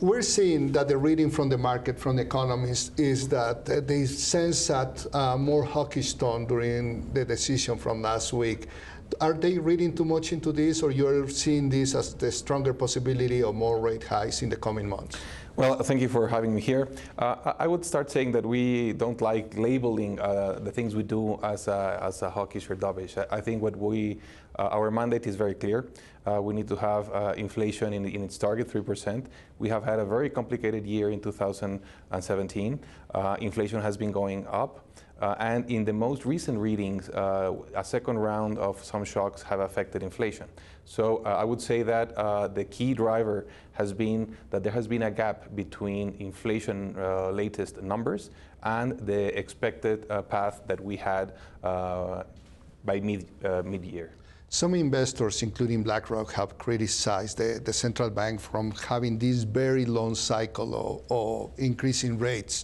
We're seeing that the reading from the market, from the economists, is that they sense that uh, more hawkish tone during the decision from last week are they reading too much into this, or you're seeing this as the stronger possibility of more rate hikes in the coming months? Well, thank you for having me here. Uh, I would start saying that we don't like labeling uh, the things we do as a, as a hawkish or dovish. I, think what we, uh, our mandate is very clear. Uh, we need to have uh, inflation in, in, its target, 3%. We have had a very complicated year in 2017. Uh, inflation has been going up. Uh, and in the most recent readings, uh, a second round of some shocks have affected inflation. So uh, I would say that the key driver has been that there has been a gap between inflation latest numbers and the expected path that we had by mid, mid-year. Some investors, including BlackRock, have criticized the, the, central bank from having this very long cycle of, of increasing rates.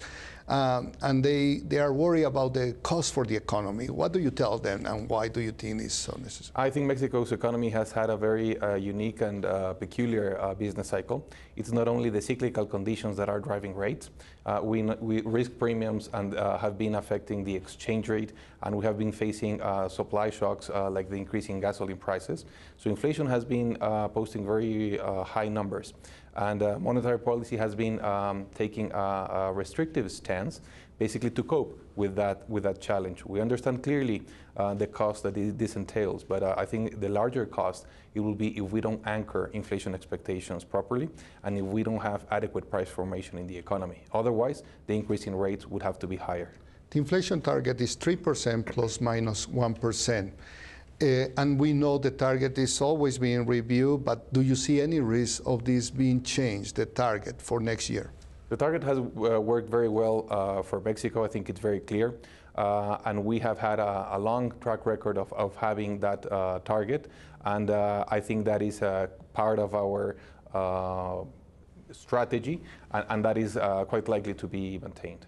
Um, and they, they are worried about the cost for the economy. What do you tell them and why do you think it's so necessary? I think Mexico's economy has had a very uh, unique and uh, peculiar uh, business cycle. It's not only the cyclical conditions that are driving rates, uh, we, we, risk premiums and uh, have been affecting the exchange rate and we have been facing uh, supply shocks like the increase in gasoline prices. So inflation has been posting very high numbers. And uh, monetary policy has been um, taking a, a, restrictive stance, basically to cope with that with that challenge. We understand clearly uh, the cost that this entails, but uh, I think the larger cost it will be if we don't anchor inflation expectations properly, and if we don't have adequate price formation in the economy. Otherwise, the increase in rates would have to be higher. The inflation target is 3% plus minus 1%. Uh, and we know the target is always being reviewed, but do you see any risk of this being changed, the target for next year? The target has uh, worked very well uh, for Mexico. I think it's very clear. Uh, and we have had a, a long track record of, of having that uh, target, and uh, I think that is part of our strategy, and, and that is quite likely to be maintained.